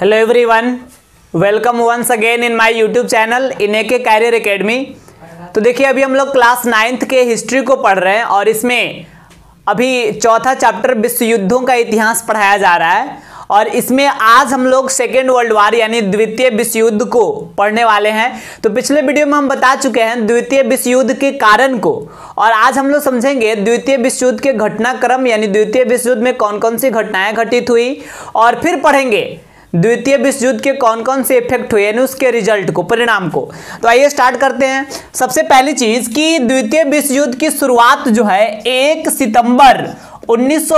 hello everyone welcome once again in my YouTube channel in A K career academy तो देखिए अभी हम लोग क्लास नाइन्थ के हिस्ट्री को पढ़ रहे हैं और इसमें अभी चौथा चैप्टर विश्व युद्धों का इतिहास पढ़ाया जा रहा है और इसमें आज हम लोग सेकेंड वर्ल्ड वार यानी द्वितीय विश्व युद्ध को पढ़ने वाले हैं तो पिछले वीडियो में हम बता चुके हैं द्वितीय विश्व युद्ध के कारण को और आज हम लोग समझेंगे द्वितीय विश्व युद्ध के घटनाक्रम यानी द्वितीय विश्व युद्ध में कौन कौन सी घटनाएं घटित हुई और फिर पढ़ेंगे द्वितीय विश्व युद्ध के कौन कौन से इफेक्ट हुए यानी उसके रिजल्ट को परिणाम को तो आइए स्टार्ट करते हैं सबसे पहली चीज कि द्वितीय विश्व युद्ध की शुरुआत जो है एक सितंबर उन्नीस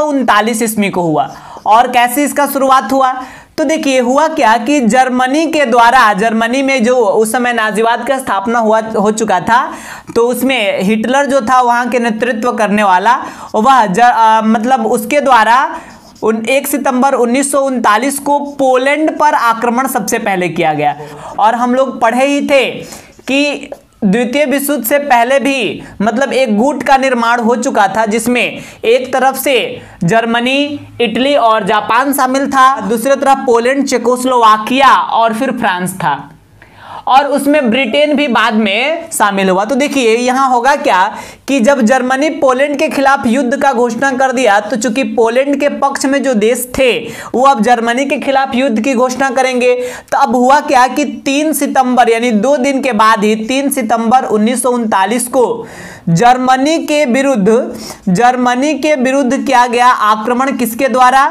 ईस्वी को हुआ और कैसे इसका शुरुआत हुआ तो देखिए हुआ क्या कि जर्मनी के द्वारा जर्मनी में जो उस समय नाजीवाद का स्थापना हुआ हो चुका था तो उसमें हिटलर जो था वहाँ के नेतृत्व करने वाला वह मतलब उसके द्वारा उन एक सितंबर उन्नीस को पोलैंड पर आक्रमण सबसे पहले किया गया और हम लोग पढ़े ही थे कि द्वितीय विश्व युद्ध से पहले भी मतलब एक गुट का निर्माण हो चुका था जिसमें एक तरफ से जर्मनी इटली और जापान शामिल था दूसरी तरफ पोलैंड चेकोस्लोवाकिया और फिर फ्रांस था और उसमें ब्रिटेन भी बाद में शामिल हुआ तो देखिए यहाँ होगा क्या कि जब जर्मनी पोलैंड के खिलाफ युद्ध का घोषणा कर दिया तो चूंकि पोलैंड के पक्ष में जो देश थे वो अब जर्मनी के खिलाफ युद्ध की घोषणा करेंगे तो अब हुआ क्या कि तीन सितंबर यानी दो दिन के बाद ही तीन सितंबर उन्नीस को जर्मनी के विरुद्ध जर्मनी के विरुद्ध किया गया आक्रमण किसके द्वारा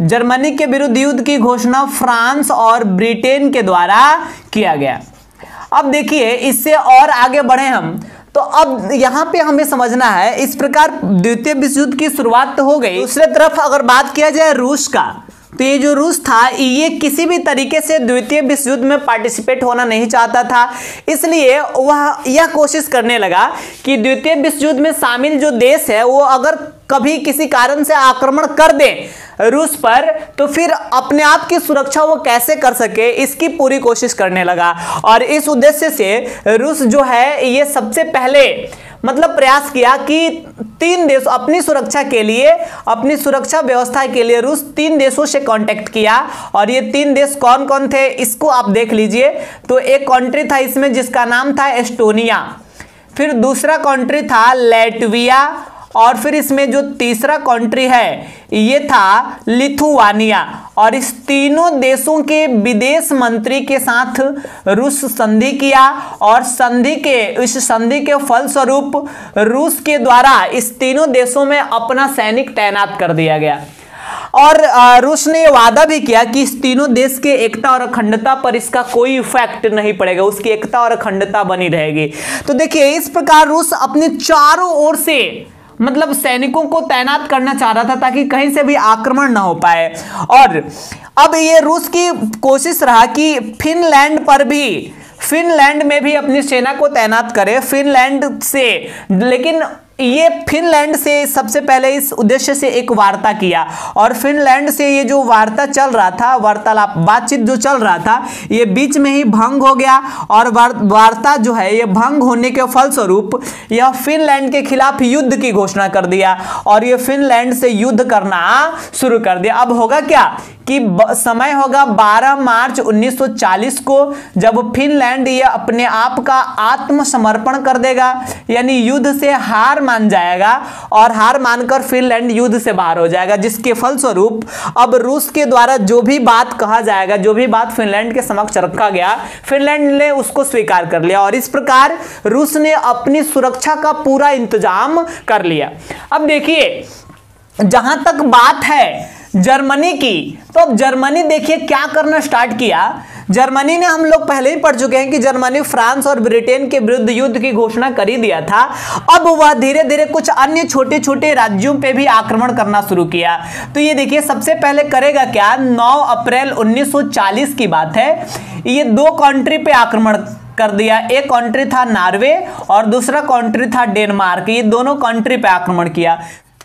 जर्मनी के विरुद्ध युद्ध की घोषणा फ्रांस और ब्रिटेन के द्वारा किया गया अब देखिए इससे और आगे बढ़े हम तो अब यहाँ पे हमें समझना है इस प्रकार द्वितीय विश्व युद्ध की शुरुआत तो हो गई दूसरे तरफ अगर बात किया जाए रूस का तो ये जो रूस था ये किसी भी तरीके से द्वितीय विश्व युद्ध में पार्टिसिपेट होना नहीं चाहता था इसलिए वह यह कोशिश करने लगा कि द्वितीय विश्व युद्ध में शामिल जो देश है वो अगर कभी किसी कारण से आक्रमण कर दें रूस पर तो फिर अपने आप की सुरक्षा वो कैसे कर सके इसकी पूरी कोशिश करने लगा और इस उद्देश्य से रूस जो है ये सबसे पहले मतलब प्रयास किया कि तीन देश अपनी सुरक्षा के लिए अपनी सुरक्षा व्यवस्था के लिए रूस तीन देशों से कांटेक्ट किया और ये तीन देश कौन कौन थे इसको आप देख लीजिए तो एक कंट्री था इसमें जिसका नाम था एस्टोनिया फिर दूसरा कंट्री था लेटविया और फिर इसमें जो तीसरा कंट्री है ये था लिथुआनिया और इस तीनों देशों के विदेश मंत्री के साथ रूस संधि किया और संधि के इस संधि के फलस्वरूप रूस के द्वारा इस तीनों देशों में अपना सैनिक तैनात कर दिया गया और रूस ने वादा भी किया कि इस तीनों देश के एकता और अखंडता पर इसका कोई इफेक्ट नहीं पड़ेगा उसकी एकता और अखंडता बनी रहेगी तो देखिए इस प्रकार रूस अपने चारों ओर से मतलब सैनिकों को तैनात करना चाह रहा था ताकि कहीं से भी आक्रमण ना हो पाए और अब ये रूस की कोशिश रहा कि फिनलैंड पर भी फिनलैंड में भी अपनी सेना को तैनात करे फिनलैंड से लेकिन ये फिनलैंड से सबसे पहले इस उद्देश्य से एक वार्ता किया और फिनलैंड से ये जो वार्ता चल रहा था वार्तालाप बातचीत जो चल रहा था ये बीच में ही भंग हो गया और वार्ता जो है ये भंग होने के फलस्वरूप यह फिनलैंड के खिलाफ युद्ध की घोषणा कर दिया और ये फिनलैंड से युद्ध करना शुरू कर दिया अब होगा क्या कि समय होगा 12 मार्च 1940 को जब फिनलैंड यह अपने आप का आत्मसमर्पण कर देगा यानी युद्ध से हार मान जाएगा और हार मानकर फिनलैंड युद्ध से बाहर हो जाएगा जिसके फलस्वरूप अब रूस के द्वारा जो भी बात कहा जाएगा जो भी बात फिनलैंड के समक्ष रखा गया फिनलैंड ने उसको स्वीकार कर लिया और इस प्रकार रूस ने अपनी सुरक्षा का पूरा इंतजाम कर लिया अब देखिए जहां तक बात है जर्मनी की तो अब जर्मनी देखिए क्या करना स्टार्ट किया जर्मनी ने हम लोग पहले ही पढ़ चुके हैं कि जर्मनी फ्रांस और ब्रिटेन के विरुद्ध युद्ध की घोषणा कर ही दिया था अब वह धीरे धीरे कुछ अन्य छोटे छोटे राज्यों पे भी आक्रमण करना शुरू किया तो ये देखिए सबसे पहले करेगा क्या 9 अप्रैल 1940 की बात है ये दो कंट्री पे आक्रमण कर दिया एक कंट्री था नॉर्वे और दूसरा कंट्री था डेनमार्क ये दोनों कंट्री पे आक्रमण किया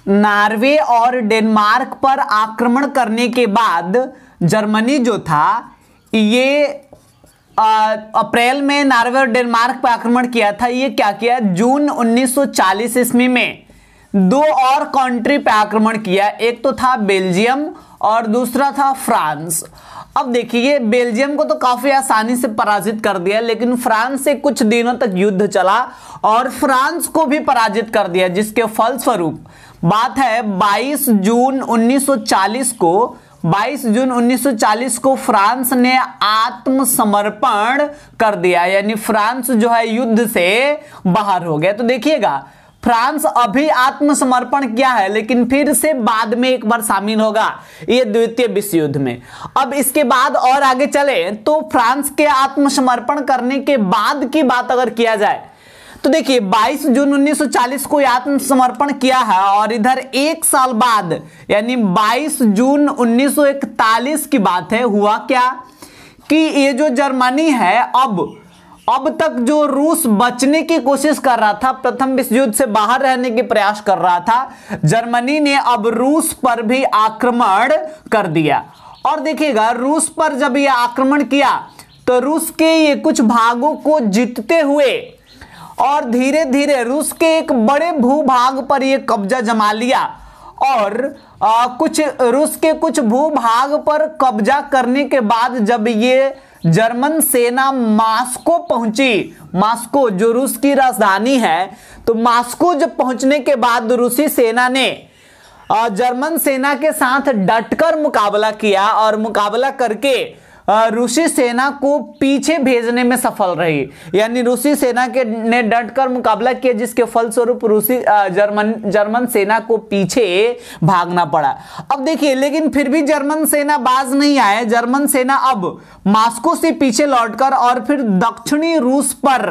नार्वे और डेनमार्क पर आक्रमण करने के बाद जर्मनी जो था ये अप्रैल में नार्वे और डेनमार्क पर आक्रमण किया था ये क्या किया जून 1940 ईस्वी में दो और कंट्री पर आक्रमण किया एक तो था बेल्जियम और दूसरा था फ्रांस अब देखिए बेल्जियम को तो काफ़ी आसानी से पराजित कर दिया लेकिन फ्रांस से कुछ दिनों तक युद्ध चला और फ्रांस को भी पराजित कर दिया जिसके फलस्वरूप बात है 22 जून 1940 को 22 जून 1940 को फ्रांस ने आत्मसमर्पण कर दिया यानी फ्रांस जो है युद्ध से बाहर हो गया तो देखिएगा फ्रांस अभी आत्मसमर्पण किया है लेकिन फिर से बाद में एक बार शामिल होगा ये द्वितीय विश्व युद्ध में अब इसके बाद और आगे चले तो फ्रांस के आत्मसमर्पण करने के बाद की बात अगर किया जाए तो देखिए 22 जून 1940 को आत्मसमर्पण किया है और इधर एक साल बाद यानी 22 जून 1941 की बात है हुआ क्या कि ये जो जर्मनी है अब अब तक जो रूस बचने की कोशिश कर रहा था प्रथम विश्व युद्ध से बाहर रहने के प्रयास कर रहा था जर्मनी ने अब रूस पर भी आक्रमण कर दिया और देखिएगा रूस पर जब यह आक्रमण किया तो रूस के ये कुछ भागों को जीतते हुए और धीरे धीरे रूस के एक बड़े भूभाग पर ये कब्जा जमा लिया और आ, कुछ रूस के कुछ भूभाग पर कब्जा करने के बाद जब ये जर्मन सेना मास्को पहुंची मास्को जो रूस की राजधानी है तो मास्को जब पहुंचने के बाद रूसी सेना ने जर्मन सेना के साथ डटकर मुकाबला किया और मुकाबला करके रूसी सेना को पीछे भेजने में सफल रही यानी रूसी सेना के ने डटकर मुकाबला किया जिसके फलस्वरूप रूसी जर्मन जर्मन सेना को पीछे भागना पड़ा अब देखिए लेकिन फिर भी जर्मन सेना बाज नहीं आए जर्मन सेना अब मास्को से पीछे लौटकर और फिर दक्षिणी रूस पर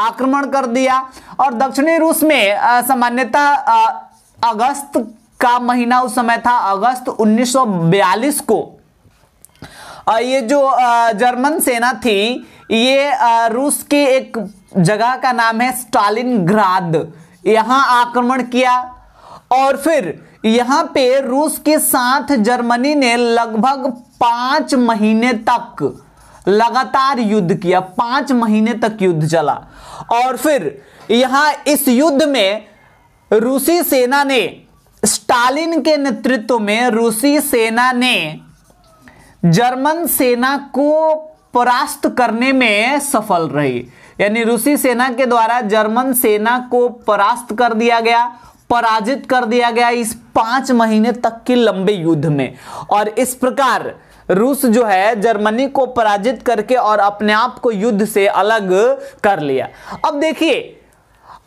आक्रमण कर दिया और दक्षिणी रूस में सामान्यतः अगस्त का महीना उस समय था अगस्त 1942 को ये जो जर्मन सेना थी ये रूस के एक जगह का नाम है स्टालिन ग्राद यहाँ आक्रमण किया और फिर यहाँ पे रूस के साथ जर्मनी ने लगभग पाँच महीने तक लगातार युद्ध किया पाँच महीने तक युद्ध चला और फिर यहाँ इस युद्ध में रूसी सेना ने स्टालिन के नेतृत्व में रूसी सेना ने जर्मन सेना को परास्त करने में सफल रही यानी रूसी सेना के द्वारा जर्मन सेना को परास्त कर दिया गया पराजित कर दिया गया इस पांच महीने तक के लंबे युद्ध में और इस प्रकार रूस जो है जर्मनी को पराजित करके और अपने आप को युद्ध से अलग कर लिया अब देखिए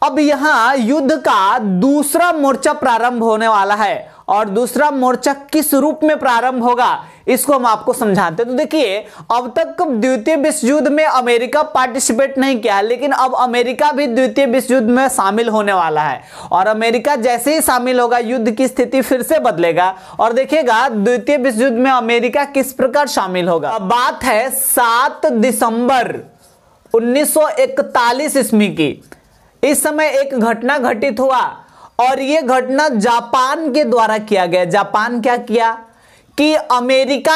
अब यहां युद्ध का दूसरा मोर्चा प्रारंभ होने वाला है और दूसरा मोर्चा किस रूप में प्रारंभ होगा इसको हम आपको समझाते हैं तो देखिए अब तक द्वितीय विश्व युद्ध में अमेरिका पार्टिसिपेट नहीं किया लेकिन अब अमेरिका भी द्वितीय विश्व युद्ध में शामिल होने वाला है और अमेरिका जैसे ही शामिल होगा युद्ध की स्थिति फिर से बदलेगा और देखिएगा द्वितीय विश्व युद्ध में अमेरिका किस प्रकार शामिल होगा बात है सात दिसंबर इकतालीस ईस्वी की इस समय एक घटना घटित हुआ और यह घटना जापान के द्वारा किया गया जापान क्या किया कि अमेरिका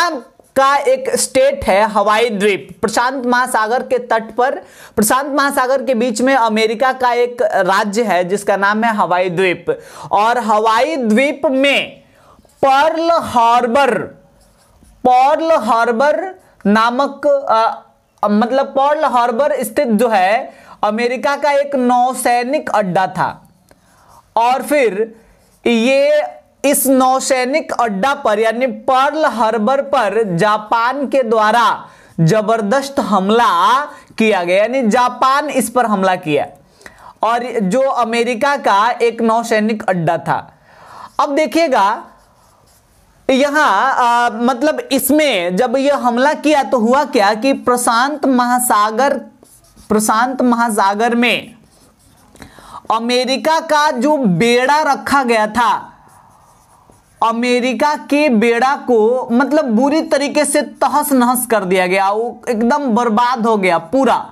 का एक स्टेट है हवाई द्वीप प्रशांत महासागर के तट पर प्रशांत महासागर के बीच में अमेरिका का एक राज्य है जिसका नाम है हवाई द्वीप और हवाई द्वीप में पर्ल हार्बर पर्ल हार्बर नामक आ, मतलब पर्ल हार्बर स्थित जो है अमेरिका का एक नौसैनिक अड्डा था और फिर ये इस नौसैनिक अड्डा पर यानी पर्ल हार्बर पर जापान के द्वारा जबरदस्त हमला किया गया यानी जापान इस पर हमला किया और जो अमेरिका का एक नौसैनिक अड्डा था अब देखिएगा यहाँ मतलब इसमें जब यह हमला किया तो हुआ क्या कि प्रशांत महासागर प्रशांत महासागर में अमेरिका का जो बेड़ा रखा गया था अमेरिका के बेड़ा को मतलब बुरी तरीके से तहस नहस कर दिया गया वो एकदम बर्बाद हो गया पूरा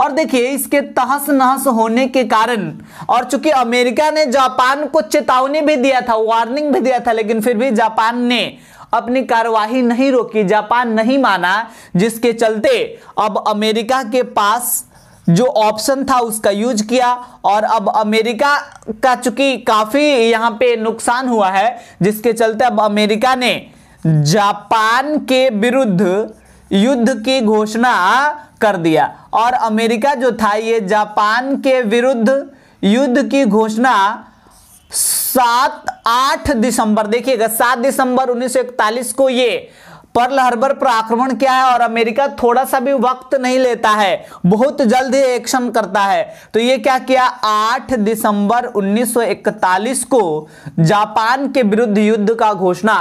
और देखिए इसके तहस नहस होने के कारण और चूंकि अमेरिका ने जापान को चेतावनी भी दिया था वार्निंग भी दिया था लेकिन फिर भी जापान ने अपनी कार्यवाही नहीं रोकी जापान नहीं माना जिसके चलते अब अमेरिका के पास जो ऑप्शन था उसका यूज किया और अब अमेरिका का चूंकि काफ़ी यहां पे नुकसान हुआ है जिसके चलते अब अमेरिका ने जापान के विरुद्ध युद्ध की घोषणा कर दिया और अमेरिका जो था ये जापान के विरुद्ध युद्ध की घोषणा सात आठ दिसंबर देखिएगा सात दिसंबर 1941 को ये पर्ल हार्बर पर आक्रमण किया है और अमेरिका थोड़ा सा भी वक्त नहीं लेता है बहुत जल्द ही एक्शन करता है तो ये क्या किया 8 दिसंबर 1941 को जापान के विरुद्ध युद्ध का घोषणा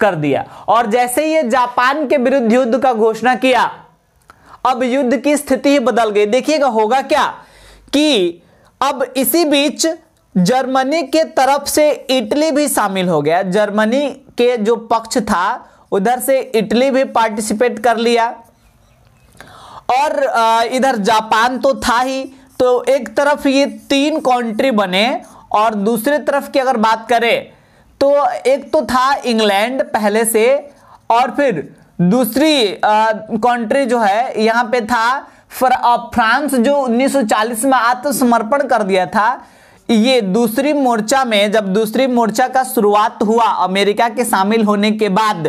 कर दिया और जैसे ये जापान के विरुद्ध युद्ध का घोषणा किया अब युद्ध की स्थिति ही बदल गई देखिएगा होगा क्या कि अब इसी बीच जर्मनी के तरफ से इटली भी शामिल हो गया जर्मनी के जो पक्ष था उधर से इटली भी पार्टिसिपेट कर लिया और इधर जापान तो था ही तो एक तरफ ये तीन कंट्री बने और दूसरी तरफ की अगर बात करें तो एक तो था इंग्लैंड पहले से और फिर दूसरी कंट्री जो है यहाँ पे था फ्रांस जो 1940 में आत्मसमर्पण कर दिया था ये दूसरी मोर्चा में जब दूसरी मोर्चा का शुरुआत हुआ अमेरिका के शामिल होने के बाद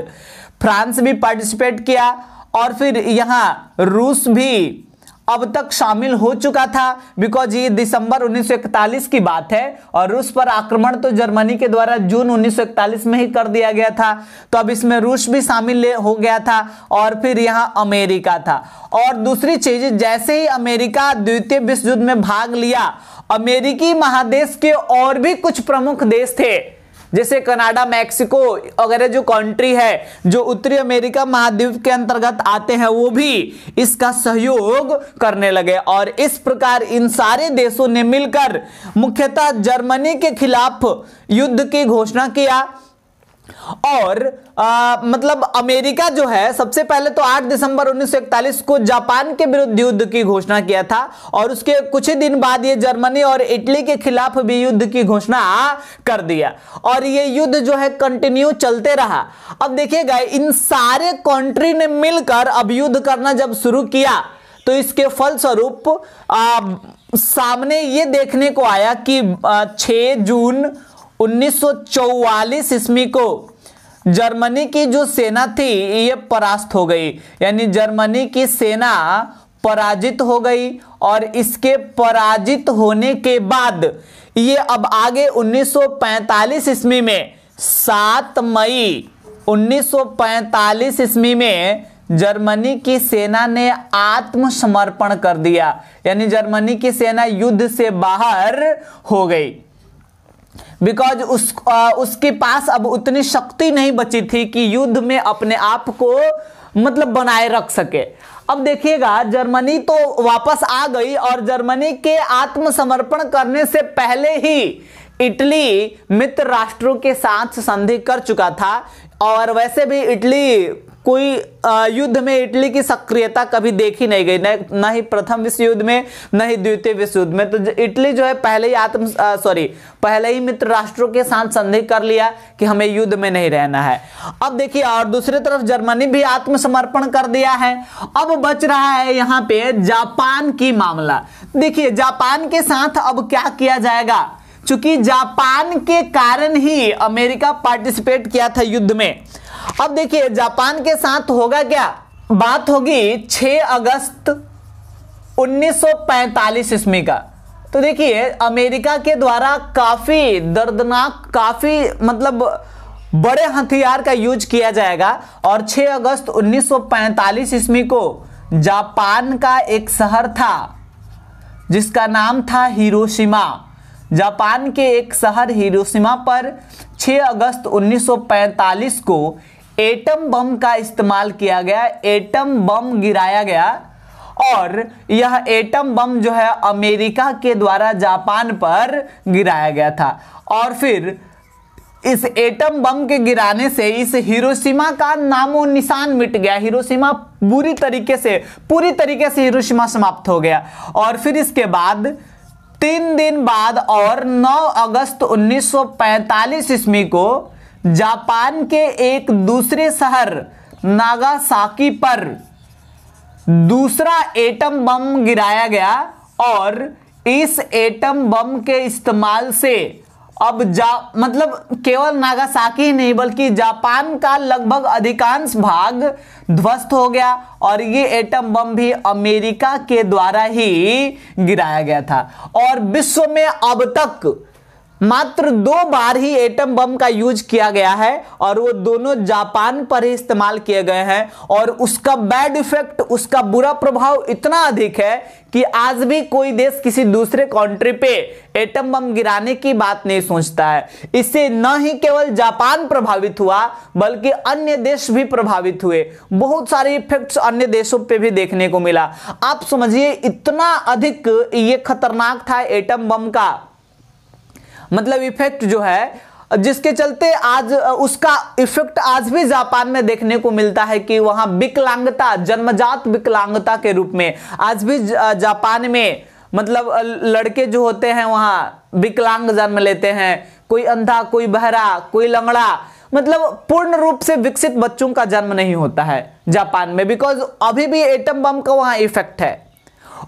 फ्रांस भी पार्टिसिपेट किया और फिर यहाँ रूस भी अब तक शामिल हो चुका था बिकॉज ये दिसंबर 1941 की बात है और रूस पर आक्रमण तो जर्मनी के द्वारा जून 1941 में ही कर दिया गया था तो अब इसमें रूस भी शामिल हो गया था और फिर यहाँ अमेरिका था और दूसरी चीज जैसे ही अमेरिका द्वितीय विश्व युद्ध में भाग लिया अमेरिकी महादेश के और भी कुछ प्रमुख देश थे जैसे कनाडा मैक्सिको वगैरह जो कंट्री है जो उत्तरी अमेरिका महाद्वीप के अंतर्गत आते हैं वो भी इसका सहयोग करने लगे और इस प्रकार इन सारे देशों ने मिलकर मुख्यतः जर्मनी के खिलाफ युद्ध की घोषणा किया और आ, मतलब अमेरिका जो है सबसे पहले तो 8 दिसंबर 1941 को जापान के विरुद्ध युद्ध की घोषणा किया था और उसके कुछ ही दिन बाद ये जर्मनी और इटली के खिलाफ भी युद्ध की घोषणा कर दिया और ये युद्ध जो है कंटिन्यू चलते रहा अब देखिएगा इन सारे कंट्री ने मिलकर अब युद्ध करना जब शुरू किया तो इसके फलस्वरूप सामने ये देखने को आया कि छ जून 1944 ईस्वी को जर्मनी की जो सेना थी ये परास्त हो गई यानी जर्मनी की सेना पराजित हो गई और इसके पराजित होने के बाद ये अब आगे 1945 ईस्वी में 7 मई 1945 ईस्वी में जर्मनी की सेना ने आत्मसमर्पण कर दिया यानी जर्मनी की सेना युद्ध से बाहर हो गई बिकॉज उस आ, उसके पास अब उतनी शक्ति नहीं बची थी कि युद्ध में अपने आप को मतलब बनाए रख सके अब देखिएगा जर्मनी तो वापस आ गई और जर्मनी के आत्मसमर्पण करने से पहले ही इटली मित्र राष्ट्रों के साथ संधि कर चुका था और वैसे भी इटली कोई युद्ध में इटली की सक्रियता कभी देखी नहीं गई न ही प्रथम विश्व युद्ध में न ही द्वितीय विश्व युद्ध में तो इटली जो है पहले ही आत्म सॉरी पहले ही मित्र राष्ट्रों के साथ संधि कर लिया कि हमें युद्ध में नहीं रहना है अब देखिए और दूसरी तरफ जर्मनी भी आत्मसमर्पण कर दिया है अब बच रहा है यहाँ पे जापान की मामला देखिए जापान के साथ अब क्या किया जाएगा चूंकि जापान के कारण ही अमेरिका पार्टिसिपेट किया था युद्ध में अब देखिए जापान के साथ होगा क्या बात होगी 6 अगस्त 1945 ईस्वी का तो देखिए अमेरिका के द्वारा काफ़ी दर्दनाक काफ़ी मतलब बड़े हथियार का यूज किया जाएगा और 6 अगस्त 1945 ईस्वी को जापान का एक शहर था जिसका नाम था हिरोशिमा जापान के एक शहर हिरोशिमा पर 6 अगस्त 1945 को एटम बम का इस्तेमाल किया गया एटम बम गिराया गया और यह एटम बम जो है अमेरिका के द्वारा जापान पर गिराया गया था और फिर इस एटम बम के गिराने से इस हिरोशिमा का नामो निशान मिट गया हिरोशिमा बुरी तरीके से पूरी तरीके से हिरोशिमा समाप्त हो गया और फिर इसके बाद तीन दिन बाद और 9 अगस्त 1945 ईस्वी को जापान के एक दूसरे शहर नागासाकी पर दूसरा एटम बम गिराया गया और इस एटम बम के इस्तेमाल से अब जा मतलब केवल नागासाकी ही नहीं बल्कि जापान का लगभग अधिकांश भाग ध्वस्त हो गया और ये एटम बम भी अमेरिका के द्वारा ही गिराया गया था और विश्व में अब तक मात्र दो बार ही एटम बम का यूज किया गया है और वो दोनों जापान पर ही इस्तेमाल किए गए हैं और उसका बैड इफेक्ट उसका बुरा प्रभाव इतना अधिक है कि आज भी कोई देश किसी दूसरे कंट्री पे एटम बम गिराने की बात नहीं सोचता है इससे न ही केवल जापान प्रभावित हुआ बल्कि अन्य देश भी प्रभावित हुए बहुत सारे इफेक्ट्स अन्य देशों पे भी देखने को मिला आप समझिए इतना अधिक ये खतरनाक था एटम बम का मतलब इफेक्ट जो है जिसके चलते आज उसका इफेक्ट आज भी जापान में देखने को मिलता है कि वहां विकलांगता जन्मजात विकलांगता के रूप में आज भी जापान में मतलब लड़के जो होते हैं वहां विकलांग जन्म लेते हैं कोई अंधा कोई बहरा कोई लंगड़ा मतलब पूर्ण रूप से विकसित बच्चों का जन्म नहीं होता है जापान में बिकॉज अभी भी एटम बम का वहां इफेक्ट है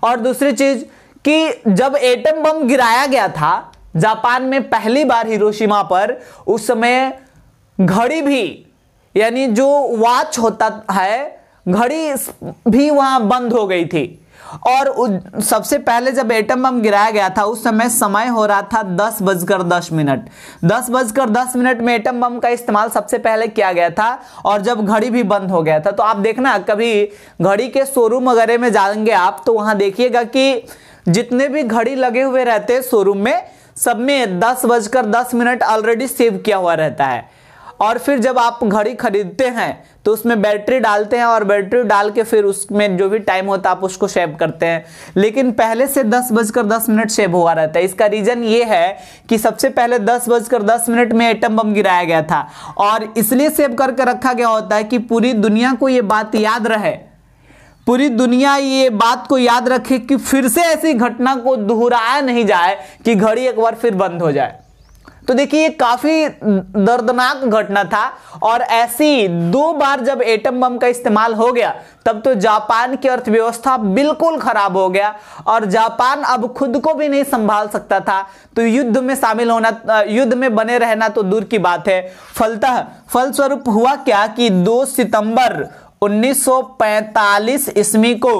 और दूसरी चीज कि जब एटम बम गिराया गया था जापान में पहली बार हिरोशिमा पर उस समय घड़ी भी यानी जो वॉच होता है घड़ी भी वहाँ बंद हो गई थी और सबसे पहले जब एटम बम गिराया गया था उस समय समय हो रहा था दस बजकर दस मिनट दस बजकर दस मिनट में एटम बम का इस्तेमाल सबसे पहले किया गया था और जब घड़ी भी बंद हो गया था तो आप देखना कभी घड़ी के शोरूम वगैरह में जाएंगे आप तो वहां देखिएगा कि जितने भी घड़ी लगे हुए रहते हैं शोरूम में सब में दस बजकर दस मिनट ऑलरेडी सेव किया हुआ रहता है और फिर जब आप घड़ी खरीदते हैं तो उसमें बैटरी डालते हैं और बैटरी डाल के फिर उसमें जो भी टाइम होता है आप उसको सेव करते हैं लेकिन पहले से दस बजकर दस मिनट सेव हुआ रहता है इसका रीज़न ये है कि सबसे पहले दस बजकर दस मिनट में एटम बम गिराया गया था और इसलिए सेव करके रखा गया होता है कि पूरी दुनिया को ये बात याद रहे पूरी दुनिया ये बात को याद रखे कि फिर से ऐसी घटना को दोहराया नहीं जाए कि घड़ी एक बार फिर बंद हो जाए तो देखिए ये काफ़ी दर्दनाक घटना था और ऐसी दो बार जब एटम बम का इस्तेमाल हो गया तब तो जापान की अर्थव्यवस्था बिल्कुल खराब हो गया और जापान अब खुद को भी नहीं संभाल सकता था तो युद्ध में शामिल होना युद्ध में बने रहना तो दूर की बात है फलतः फलस्वरूप हुआ क्या कि 2 सितंबर 1945 ईस्वी को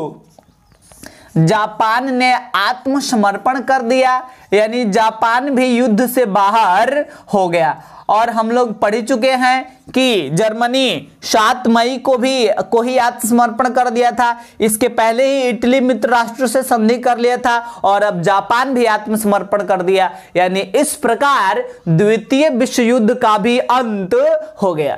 जापान ने आत्मसमर्पण कर दिया यानी जापान भी युद्ध से बाहर हो गया और हम लोग पढ़ चुके हैं कि जर्मनी 7 मई को भी को ही आत्मसमर्पण कर दिया था इसके पहले ही इटली मित्र राष्ट्र से संधि कर लिया था और अब जापान भी आत्मसमर्पण कर दिया यानी इस प्रकार द्वितीय विश्व युद्ध का भी अंत हो गया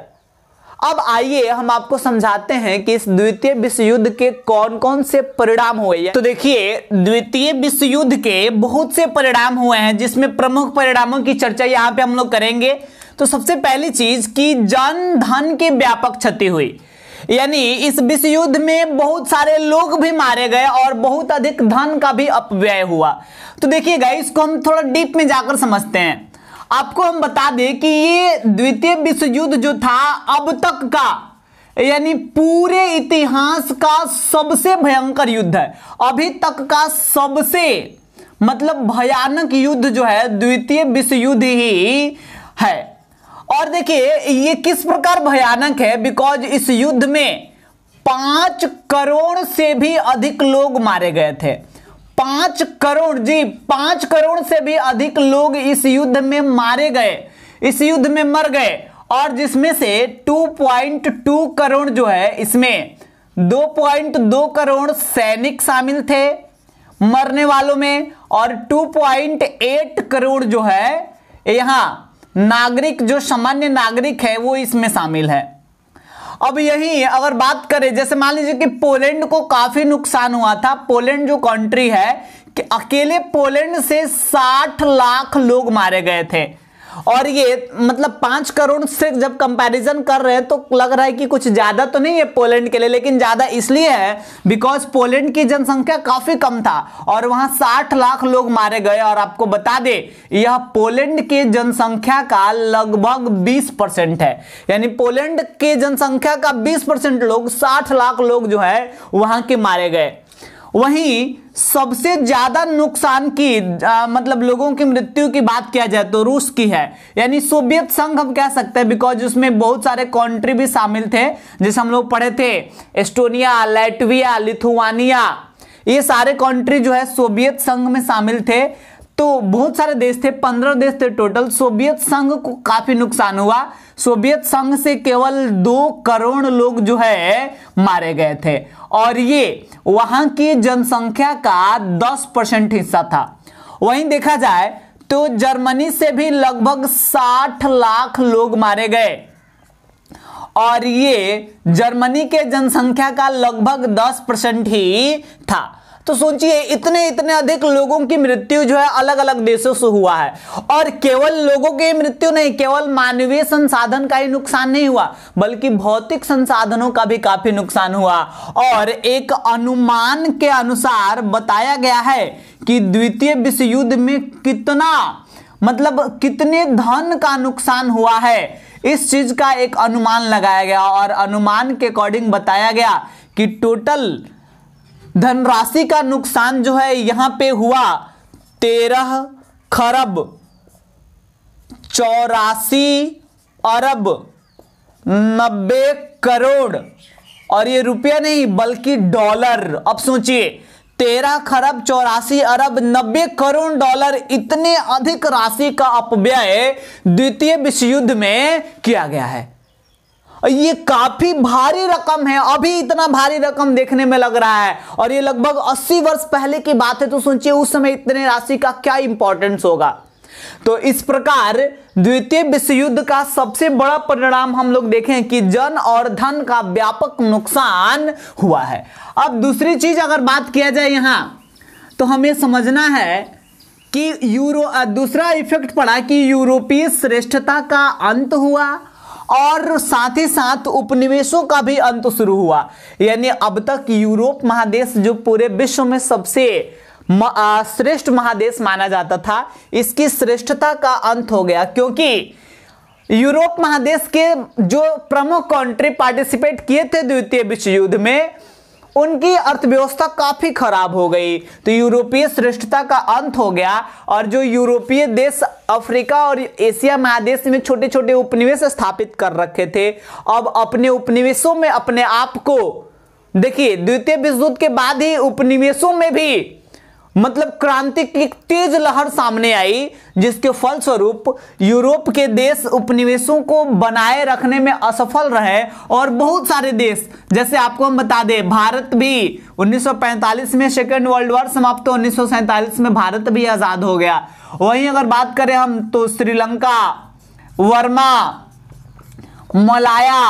अब आइए हम आपको समझाते हैं कि इस द्वितीय विश्व युद्ध के कौन कौन से परिणाम हुए तो देखिए द्वितीय विश्व युद्ध के बहुत से परिणाम हुए हैं जिसमें प्रमुख परिणामों की चर्चा यहाँ पे हम लोग करेंगे तो सबसे पहली चीज कि जन धन की व्यापक क्षति हुई यानी इस विश्व युद्ध में बहुत सारे लोग भी मारे गए और बहुत अधिक धन का भी अपव्यय हुआ तो देखिए गाइस इसको हम थोड़ा डीप में जाकर समझते हैं आपको हम बता दें कि ये द्वितीय विश्व युद्ध जो था अब तक का यानी पूरे इतिहास का सबसे भयंकर युद्ध है अभी तक का सबसे मतलब भयानक युद्ध जो है द्वितीय विश्व युद्ध ही है और देखिए ये किस प्रकार भयानक है बिकॉज इस युद्ध में पांच करोड़ से भी अधिक लोग मारे गए थे पांच करोड़ जी पांच करोड़ से भी अधिक लोग इस युद्ध में मारे गए इस युद्ध में मर गए और जिसमें से 2.2 करोड़ जो है इसमें 2.2 करोड़ सैनिक शामिल थे मरने वालों में और 2.8 करोड़ जो है यहां नागरिक जो सामान्य नागरिक है वो इसमें शामिल है अब यही अगर बात करें जैसे मान लीजिए कि पोलैंड को काफी नुकसान हुआ था पोलैंड जो कंट्री है कि अकेले पोलैंड से 60 लाख लोग मारे गए थे और ये मतलब पांच करोड़ से जब कंपैरिजन कर रहे हैं तो लग रहा है कि कुछ ज्यादा तो नहीं है पोलैंड के लिए लेकिन ज्यादा इसलिए है बिकॉज पोलैंड की जनसंख्या काफी कम था और वहां साठ लाख लोग मारे गए और आपको बता दे यह पोलैंड के जनसंख्या का लगभग बीस परसेंट है यानी पोलैंड के जनसंख्या का बीस परसेंट लोग साठ लाख लोग जो है वहां के मारे गए वहीं सबसे ज्यादा नुकसान की आ, मतलब लोगों की मृत्यु की बात किया जाए तो रूस की है यानी सोवियत संघ हम कह सकते हैं बिकॉज उसमें बहुत सारे कंट्री भी शामिल थे जैसे हम लोग पढ़े थे एस्टोनिया लेटविया लिथुआनिया ये सारे कंट्री जो है सोवियत संघ में शामिल थे तो बहुत सारे देश थे पंद्रह देश थे टोटल सोवियत संघ को काफी नुकसान हुआ सोवियत संघ से केवल दो करोड़ लोग जो है मारे गए थे और ये वहां की जनसंख्या का दस परसेंट हिस्सा था वहीं देखा जाए तो जर्मनी से भी लगभग साठ लाख लोग मारे गए और ये जर्मनी के जनसंख्या का लगभग दस परसेंट ही था तो सोचिए इतने इतने अधिक लोगों की मृत्यु जो है अलग अलग देशों से हुआ है और केवल लोगों की मृत्यु नहीं केवल मानवीय संसाधन का ही नुकसान नहीं हुआ बल्कि भौतिक संसाधनों का भी काफी नुकसान हुआ और एक अनुमान के अनुसार बताया गया है कि द्वितीय विश्व युद्ध में कितना मतलब कितने धन का नुकसान हुआ है इस चीज का एक अनुमान लगाया गया और अनुमान के अकॉर्डिंग बताया गया कि टोटल धनराशि का नुकसान जो है यहां पे हुआ तेरह खरब चौरासी अरब नब्बे करोड़ और ये रुपया नहीं बल्कि डॉलर अब सोचिए तेरह खरब चौरासी अरब नब्बे करोड़ डॉलर इतने अधिक राशि का अपव्यय द्वितीय विश्व युद्ध में किया गया है ये काफी भारी रकम है अभी इतना भारी रकम देखने में लग रहा है और ये लगभग 80 वर्ष पहले की बात है तो सोचिए उस समय इतने राशि का क्या इंपॉर्टेंस होगा तो इस प्रकार द्वितीय विश्व युद्ध का सबसे बड़ा परिणाम हम लोग देखें कि जन और धन का व्यापक नुकसान हुआ है अब दूसरी चीज अगर बात किया जाए यहां तो हमें समझना है कि यूरो दूसरा इफेक्ट पड़ा कि यूरोपीय श्रेष्ठता का अंत हुआ और साथ ही साथ उपनिवेशों का भी अंत शुरू हुआ यानी अब तक यूरोप महादेश जो पूरे विश्व में सबसे श्रेष्ठ महादेश माना जाता था इसकी श्रेष्ठता का अंत हो गया क्योंकि यूरोप महादेश के जो प्रमुख कंट्री पार्टिसिपेट किए थे द्वितीय विश्व युद्ध में उनकी अर्थव्यवस्था काफी खराब हो गई तो यूरोपीय श्रेष्ठता का अंत हो गया और जो यूरोपीय देश अफ्रीका और एशिया महादेश में छोटे छोटे उपनिवेश स्थापित कर रखे थे अब अपने उपनिवेशों में अपने आप को देखिए द्वितीय विश्व युद्ध के बाद ही उपनिवेशों में भी मतलब क्रांति की तेज लहर सामने आई जिसके फलस्वरूप यूरोप के देश उपनिवेशों को बनाए रखने में असफल रहे और बहुत सारे देश जैसे आपको हम बता दें भारत भी 1945 में सेकेंड वर्ल्ड वॉर समाप्त हो उन्नीस में भारत भी आज़ाद हो गया वहीं अगर बात करें हम तो श्रीलंका वर्मा मलाया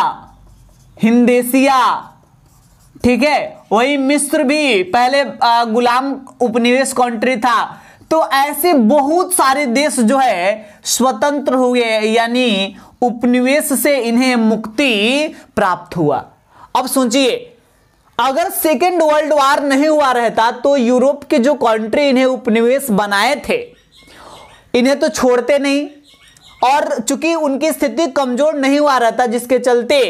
हिंदेशिया ठीक है वही मिस्र भी पहले गुलाम उपनिवेश कंट्री था तो ऐसे बहुत सारे देश जो है स्वतंत्र हुए यानी उपनिवेश से इन्हें मुक्ति प्राप्त हुआ अब सोचिए अगर सेकेंड वर्ल्ड वार नहीं हुआ रहता तो यूरोप के जो कंट्री इन्हें उपनिवेश बनाए थे इन्हें तो छोड़ते नहीं और चूंकि उनकी स्थिति कमजोर नहीं हुआ रहता जिसके चलते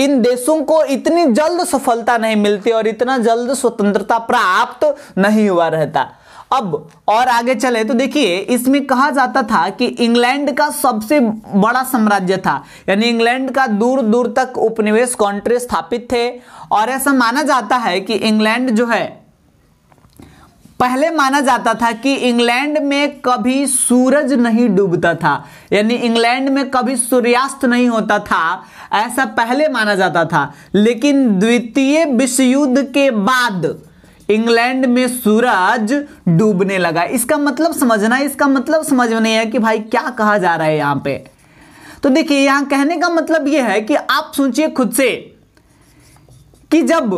इन देशों को इतनी जल्द सफलता नहीं मिलती और इतना जल्द स्वतंत्रता प्राप्त तो नहीं हुआ रहता अब और आगे चले तो देखिए इसमें कहा जाता था कि इंग्लैंड का सबसे बड़ा साम्राज्य था यानी इंग्लैंड का दूर दूर तक उपनिवेश कंट्री स्थापित थे और ऐसा माना जाता है कि इंग्लैंड जो है पहले माना जाता था कि इंग्लैंड में कभी सूरज नहीं डूबता था यानी इंग्लैंड में कभी सूर्यास्त नहीं होता था ऐसा पहले माना जाता था लेकिन द्वितीय विश्व युद्ध के बाद इंग्लैंड में सूरज डूबने लगा इसका मतलब समझना इसका मतलब समझ में नहीं है कि भाई क्या कहा जा रहा है यहां पे तो देखिए यहां कहने का मतलब यह है कि आप सोचिए खुद से कि जब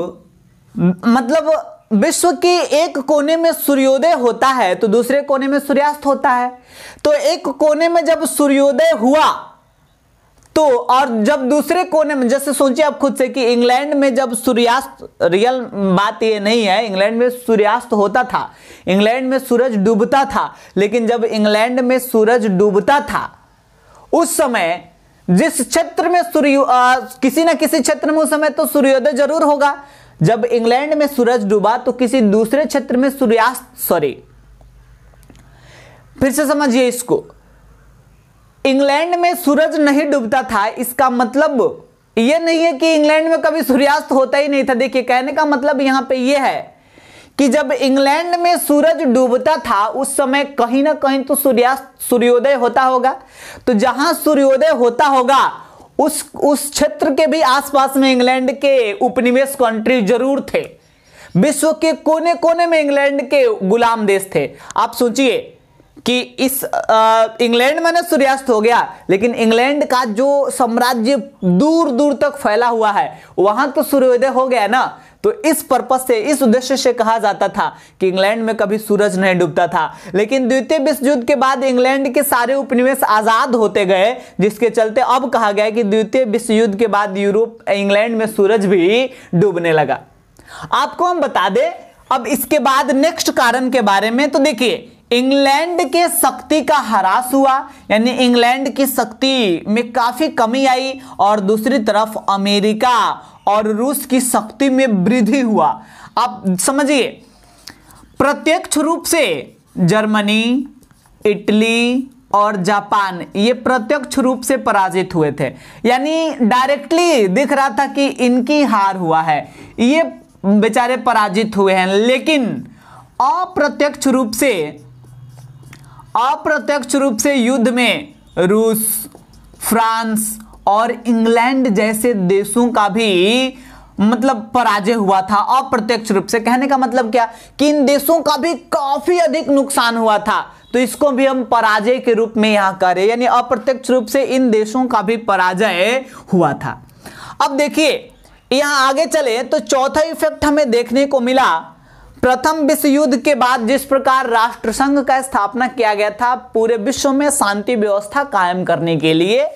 मतलब विश्व के एक कोने में सूर्योदय होता है तो दूसरे कोने में सूर्यास्त होता है तो एक कोने में जब सूर्योदय हुआ तो और जब दूसरे कोने में जैसे सोचिए आप खुद से कि इंग्लैंड में जब सूर्यास्त रियल बात ये नहीं है इंग्लैंड में सूर्यास्त होता था इंग्लैंड में सूरज डूबता था लेकिन जब इंग्लैंड में सूरज डूबता था उस समय जिस क्षेत्र में सूर्य किसी ना किसी क्षेत्र में उस समय तो सूर्योदय जरूर होगा जब इंग्लैंड में सूरज डूबा तो किसी दूसरे क्षेत्र में सूर्यास्त सॉरी फिर से समझिए इसको इंग्लैंड में सूरज नहीं डूबता था इसका मतलब यह नहीं है कि इंग्लैंड में कभी सूर्यास्त होता ही नहीं था देखिए कहने का मतलब यहां पे यह है कि जब इंग्लैंड में सूरज डूबता था उस समय कहीं ना कहीं तो सूर्यास्त सूर्योदय होता होगा तो जहां सूर्योदय होता होगा उस उस क्षेत्र के भी आसपास में इंग्लैंड के उपनिवेश कंट्री जरूर थे विश्व के कोने कोने में इंग्लैंड के गुलाम देश थे आप सोचिए कि इस इंग्लैंड में ना सूर्यास्त हो गया लेकिन इंग्लैंड का जो साम्राज्य दूर दूर तक फैला हुआ है वहां तो सूर्योदय हो गया ना तो इस पर्पज से इस उद्देश्य से कहा जाता था कि इंग्लैंड में कभी सूरज नहीं डूबता था लेकिन द्वितीय विश्व युद्ध के बाद इंग्लैंड के सारे उपनिवेश आजाद होते गए जिसके चलते अब कहा गया कि द्वितीय विश्व युद्ध के बाद यूरोप इंग्लैंड में सूरज भी डूबने लगा आपको हम बता दें अब इसके बाद नेक्स्ट कारण के बारे में तो देखिए इंग्लैंड के शक्ति का हरास हुआ यानी इंग्लैंड की शक्ति में काफी कमी आई और दूसरी तरफ अमेरिका और रूस की शक्ति में वृद्धि हुआ आप समझिए प्रत्यक्ष रूप से जर्मनी इटली और जापान ये प्रत्यक्ष रूप से पराजित हुए थे यानी डायरेक्टली दिख रहा था कि इनकी हार हुआ है ये बेचारे पराजित हुए हैं लेकिन अप्रत्यक्ष रूप से अप्रत्यक्ष रूप से युद्ध में रूस फ्रांस और इंग्लैंड जैसे देशों का भी मतलब पराजय हुआ था अप्रत्यक्ष रूप से कहने का मतलब क्या कि इन देशों का भी काफी अधिक नुकसान हुआ था तो इसको भी हम पराजय के रूप में यहां करें यानी अप्रत्यक्ष रूप से इन देशों का भी पराजय हुआ था अब देखिए यहां आगे चले तो चौथा इफेक्ट हमें देखने को मिला प्रथम विश्व युद्ध के बाद जिस प्रकार राष्ट्रसंघ का स्थापना किया गया था पूरे विश्व में शांति व्यवस्था कायम करने के लिए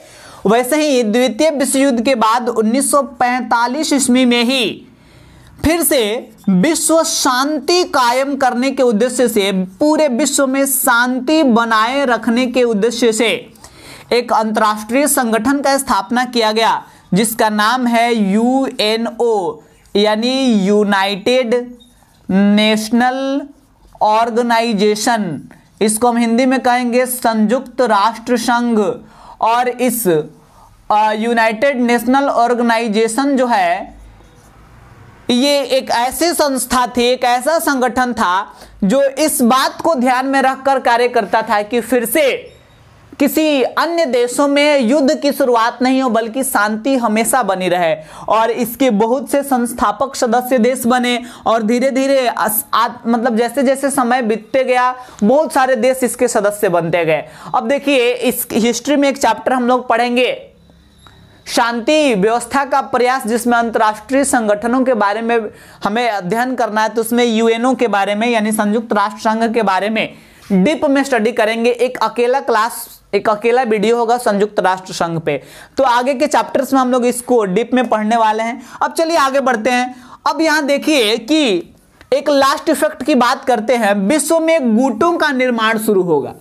वैसे ही द्वितीय विश्व युद्ध के बाद 1945 ईस्वी में ही फिर से विश्व शांति कायम करने के उद्देश्य से पूरे विश्व में शांति बनाए रखने के उद्देश्य से एक अंतर्राष्ट्रीय संगठन का स्थापना किया गया जिसका नाम है यूएनओ यानी यूनाइटेड नेशनल ऑर्गेनाइजेशन इसको हम हिंदी में कहेंगे संयुक्त राष्ट्र संघ और इस यूनाइटेड नेशनल ऑर्गेनाइजेशन जो है ये एक ऐसी संस्था थी एक ऐसा संगठन था जो इस बात को ध्यान में रखकर कार्य करता था कि फिर से किसी अन्य देशों में युद्ध की शुरुआत नहीं हो बल्कि शांति हमेशा बनी रहे और इसके बहुत से संस्थापक सदस्य देश बने और धीरे धीरे मतलब जैसे जैसे समय बीतते गया बहुत सारे देश इसके सदस्य बनते गए अब देखिए इस हिस्ट्री में एक चैप्टर हम लोग पढ़ेंगे शांति व्यवस्था का प्रयास जिसमें अंतर्राष्ट्रीय संगठनों के बारे में हमें अध्ययन करना है तो उसमें यूएनओ के बारे में यानी संयुक्त राष्ट्र संघ के बारे में डीप में स्टडी करेंगे एक अकेला क्लास एक अकेला वीडियो होगा संयुक्त राष्ट्र संघ पे तो आगे के चैप्टर्स में हम लोग इसको डीप में पढ़ने वाले हैं अब चलिए आगे बढ़ते हैं अब यहां देखिए कि एक लास्ट इफेक्ट की बात करते हैं विश्व में गुटों का निर्माण शुरू होगा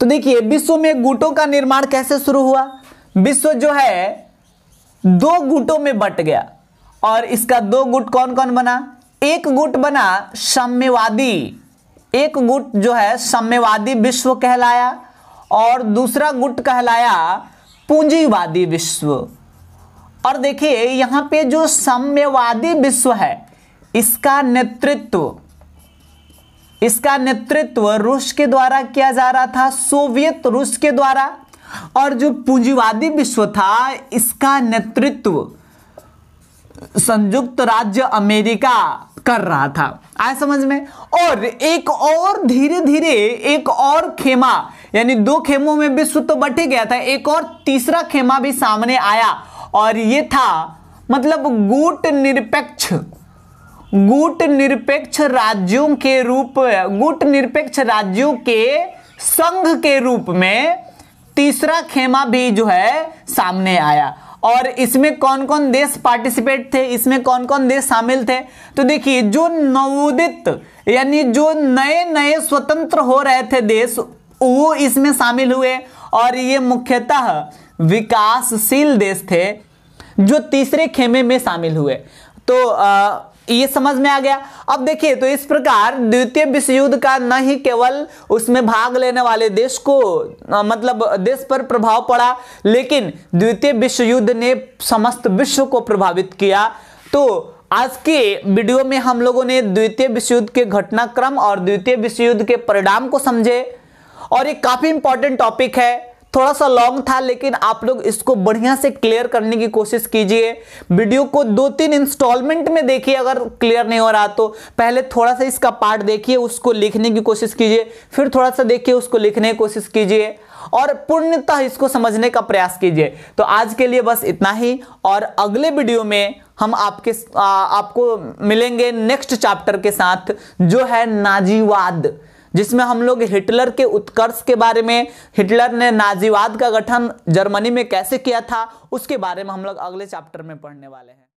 तो देखिए विश्व में गुटों का निर्माण कैसे शुरू हुआ विश्व जो है दो गुटों में बट गया और इसका दो गुट कौन कौन बना एक गुट बना साम्यवादी एक गुट जो है साम्यवादी विश्व कहलाया और दूसरा गुट कहलाया पूंजीवादी विश्व और देखिए यहाँ पे जो साम्यवादी विश्व है इसका नेतृत्व इसका नेतृत्व रूस के द्वारा किया जा रहा था सोवियत रूस के द्वारा और जो पूंजीवादी विश्व था इसका नेतृत्व संयुक्त राज्य अमेरिका कर रहा था आए समझ में और एक और धीरे धीरे एक और खेमा यानी दो खेमों में विश्व तो बटे गया था एक और तीसरा खेमा भी सामने आया और ये था मतलब गुट निरपेक्ष गुट निरपेक्ष राज्यों के रूप गुट निरपेक्ष राज्यों के संघ के रूप में तीसरा खेमा भी जो है सामने आया और इसमें कौन कौन देश पार्टिसिपेट थे इसमें कौन कौन देश शामिल थे तो देखिए जो नवोदित यानी जो नए नए स्वतंत्र हो रहे थे देश वो इसमें शामिल हुए और ये मुख्यतः विकासशील देश थे जो तीसरे खेमे में शामिल हुए तो आ, ये समझ में आ गया अब देखिए तो इस प्रकार द्वितीय विश्व युद्ध का न ही केवल उसमें भाग लेने वाले देश को आ, मतलब देश पर प्रभाव पड़ा लेकिन द्वितीय विश्व युद्ध ने समस्त विश्व को प्रभावित किया तो आज के वीडियो में हम लोगों ने द्वितीय विश्व युद्ध के घटनाक्रम और द्वितीय विश्व युद्ध के परिणाम को समझे और ये काफ़ी इंपॉर्टेंट टॉपिक है थोड़ा सा लॉन्ग था लेकिन आप लोग इसको बढ़िया से क्लियर करने की कोशिश कीजिए वीडियो को दो तीन इंस्टॉलमेंट में देखिए अगर क्लियर नहीं हो रहा तो पहले थोड़ा सा इसका पार्ट देखिए उसको लिखने की कोशिश कीजिए फिर थोड़ा सा देखिए उसको लिखने की कोशिश कीजिए और पूर्णतः इसको समझने का प्रयास कीजिए तो आज के लिए बस इतना ही और अगले वीडियो में हम आपके आ, आपको मिलेंगे नेक्स्ट चैप्टर के साथ जो है नाजीवाद जिसमें हम लोग हिटलर के उत्कर्ष के बारे में हिटलर ने नाजीवाद का गठन जर्मनी में कैसे किया था उसके बारे में हम लोग अगले चैप्टर में पढ़ने वाले हैं